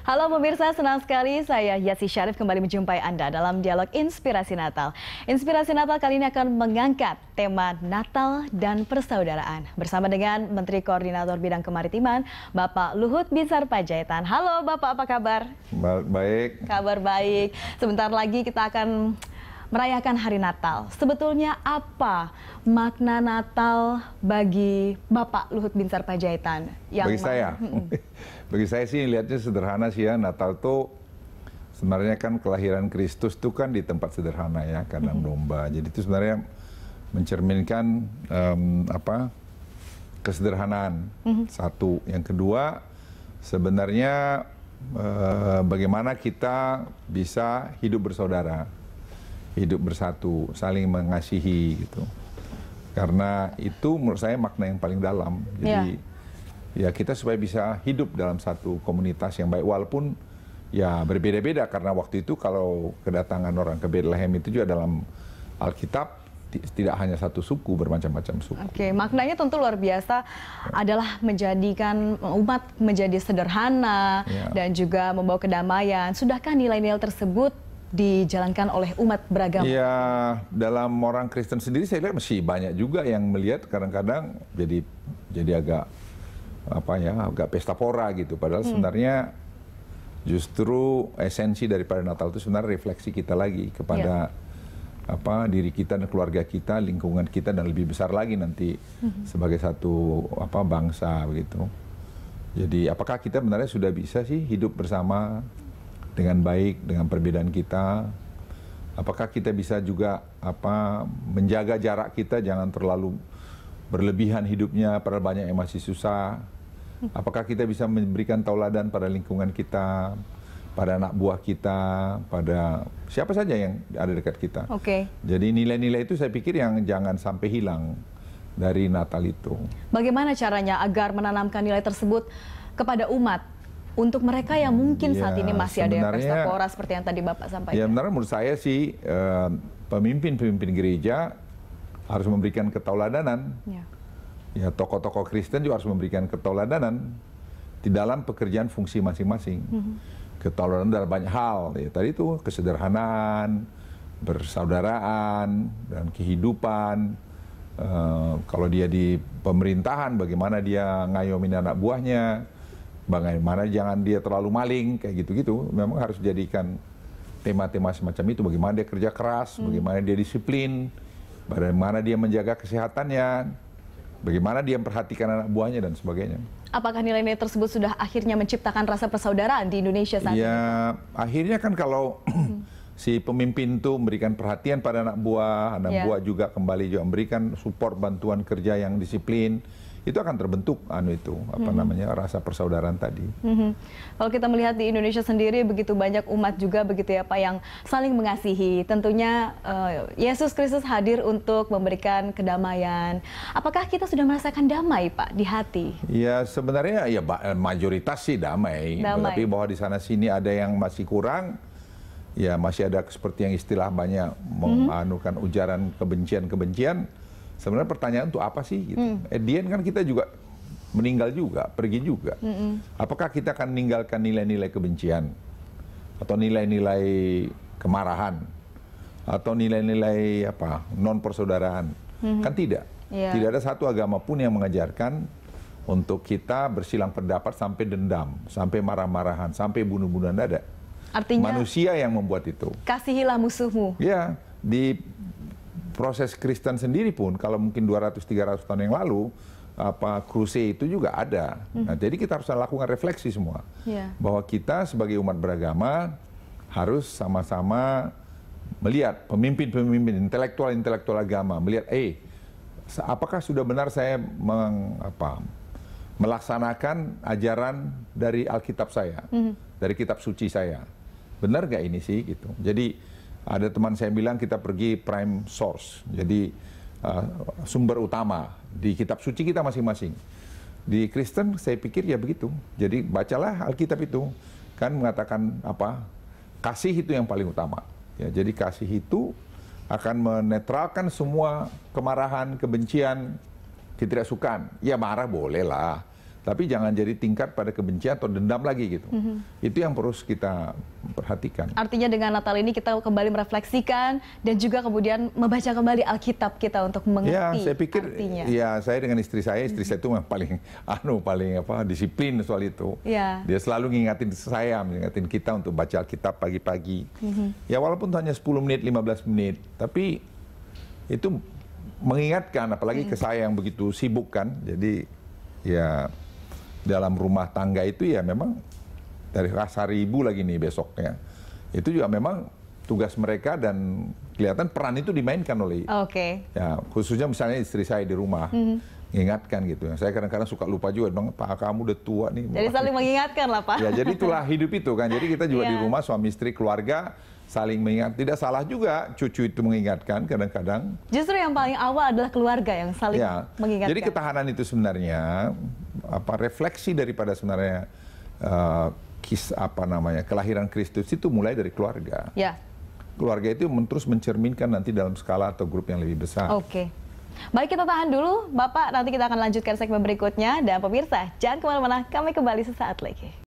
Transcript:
Halo pemirsa, senang sekali saya Yasi Syarif kembali menjumpai Anda dalam dialog Inspirasi Natal. Inspirasi Natal kali ini akan mengangkat tema Natal dan persaudaraan bersama dengan Menteri Koordinator Bidang Kemaritiman Bapak Luhut Binsar Pajaitan. Halo Bapak, apa kabar? Baik. Kabar baik. Sebentar lagi kita akan merayakan hari Natal. Sebetulnya apa makna Natal bagi Bapak Luhut Bin Sarpanjaitan? Yang bagi saya, hmm. bagi saya sih lihatnya sederhana sih ya Natal tuh sebenarnya kan kelahiran Kristus tuh kan di tempat sederhana ya karena hmm. domba. Jadi itu sebenarnya mencerminkan um, apa kesederhanaan hmm. satu. Yang kedua sebenarnya uh, bagaimana kita bisa hidup bersaudara hidup bersatu, saling mengasihi gitu. Karena itu menurut saya makna yang paling dalam. Jadi yeah. ya kita supaya bisa hidup dalam satu komunitas yang baik walaupun ya berbeda-beda karena waktu itu kalau kedatangan orang ke Bethlehem itu juga dalam Alkitab tidak hanya satu suku bermacam-macam suku. Oke, maknanya tentu luar biasa ya. adalah menjadikan umat menjadi sederhana ya. dan juga membawa kedamaian. Sudahkah nilai-nilai tersebut dijalankan oleh umat beragama? Ya, dalam orang Kristen sendiri saya lihat masih banyak juga yang melihat kadang-kadang jadi jadi agak apa ya, agak pesta pora gitu. Padahal hmm. sebenarnya justru esensi daripada Natal itu sebenarnya refleksi kita lagi kepada ya. apa diri kita dan keluarga kita, lingkungan kita dan lebih besar lagi nanti hmm. sebagai satu apa bangsa begitu. Jadi apakah kita sebenarnya sudah bisa sih hidup bersama dengan baik dengan perbedaan kita. Apakah kita bisa juga apa menjaga jarak kita jangan terlalu berlebihan hidupnya pada banyak yang masih susah. Apakah kita bisa memberikan tauladan pada lingkungan kita, pada anak buah kita, pada siapa saja yang ada dekat kita. Oke. Okay. Jadi nilai-nilai itu saya pikir yang jangan sampai hilang dari Natal itu. Bagaimana caranya agar menanamkan nilai tersebut kepada umat untuk mereka yang mungkin ya, saat iya, ini masih ada yang pesta seperti yang tadi Bapak sampaikan? Ya benar menurut saya sih eh, pemimpin-pemimpin gereja harus memberikan ketauladanan. Ya. tokoh ya, tokoh-tokoh Kristen juga harus memberikan ketauladanan di dalam pekerjaan fungsi masing-masing. Mm -hmm. dalam banyak hal. Ya, tadi itu kesederhanaan, bersaudaraan dan kehidupan. Uh, kalau dia di pemerintahan, bagaimana dia ngayomin anak buahnya bagaimana jangan dia terlalu maling kayak gitu-gitu. Memang harus jadikan tema-tema semacam itu bagaimana dia kerja keras, hmm. bagaimana dia disiplin, bagaimana dia menjaga kesehatannya, bagaimana dia memperhatikan anak buahnya dan sebagainya. Apakah nilai-nilai tersebut sudah akhirnya menciptakan rasa persaudaraan di Indonesia saat ya, ini? Ya, akhirnya kan kalau hmm. si pemimpin itu memberikan perhatian pada anak buah, anak yeah. buah juga kembali juga memberikan support bantuan kerja yang disiplin itu akan terbentuk anu itu apa hmm. namanya rasa persaudaraan tadi. Hmm. Kalau kita melihat di Indonesia sendiri begitu banyak umat juga begitu ya Pak yang saling mengasihi. Tentunya uh, Yesus Kristus hadir untuk memberikan kedamaian. Apakah kita sudah merasakan damai Pak di hati? Ya sebenarnya ya eh, mayoritas sih damai, damai. tapi bahwa di sana sini ada yang masih kurang ya masih ada seperti yang istilah banyak mm-hmm. menganukan ujaran kebencian-kebencian sebenarnya pertanyaan untuk apa sih? Gitu. Hmm. Edien kan kita juga meninggal juga, pergi juga. Hmm. Apakah kita akan meninggalkan nilai-nilai kebencian atau nilai-nilai kemarahan atau nilai-nilai apa non persaudaraan? Hmm. Kan tidak. Yeah. Tidak ada satu agama pun yang mengajarkan untuk kita bersilang pendapat sampai dendam, sampai marah-marahan, sampai bunuh-bunuhan ada. Artinya manusia yang membuat itu. Kasihilah musuhmu. Ya, di proses Kristen sendiri pun kalau mungkin 200-300 tahun yang lalu apa kruse itu juga ada. Hmm. Nah, jadi kita harus lakukan refleksi semua yeah. bahwa kita sebagai umat beragama harus sama-sama melihat pemimpin-pemimpin intelektual-intelektual agama melihat eh apakah sudah benar saya meng, apa, melaksanakan ajaran dari Alkitab saya, hmm. dari kitab suci saya. Benar gak ini sih gitu. Jadi ada teman saya bilang kita pergi prime source, jadi uh, sumber utama di kitab suci kita masing-masing. Di Kristen saya pikir ya begitu. Jadi bacalah Alkitab itu kan mengatakan apa? Kasih itu yang paling utama. Ya, jadi kasih itu akan menetralkan semua kemarahan, kebencian, ketidaksukaan. Ya marah bolehlah tapi jangan jadi tingkat pada kebencian atau dendam lagi gitu. Mm -hmm. Itu yang perlu kita perhatikan. Artinya dengan Natal ini kita kembali merefleksikan dan juga kemudian membaca kembali Alkitab kita untuk mengerti ya, saya pikir, artinya. Ya, saya dengan istri saya, istri mm -hmm. saya itu paling anu paling apa disiplin soal itu. Yeah. Dia selalu ngingatin saya, ngingatin kita untuk baca Alkitab pagi-pagi. Mm -hmm. Ya walaupun hanya 10 menit, 15 menit, tapi itu mengingatkan apalagi mm -hmm. ke saya yang begitu sibuk kan. Jadi ya dalam rumah tangga itu ya memang dari rasa ribu lagi nih besoknya. Itu juga memang tugas mereka dan kelihatan peran itu dimainkan oleh okay. ya khususnya misalnya istri saya di rumah mm-hmm. ingatkan gitu nah, saya kadang-kadang suka lupa juga bang pak kamu udah tua nih jadi saling mengingatkan lah pak ya jadi itulah hidup itu kan jadi kita juga yeah. di iya. rumah suami istri keluarga saling mengingat tidak salah juga cucu itu mengingatkan kadang-kadang justru yang paling awal adalah keluarga yang saling ya. mengingatkan jadi ketahanan itu sebenarnya apa refleksi daripada sebenarnya uh, kis apa namanya kelahiran Kristus itu mulai dari keluarga. Ya. Keluarga itu terus mencerminkan nanti dalam skala atau grup yang lebih besar. Oke. Okay. Baik kita tahan dulu, Bapak. Nanti kita akan lanjutkan segmen berikutnya dan pemirsa jangan kemana-mana. Kami kembali sesaat lagi.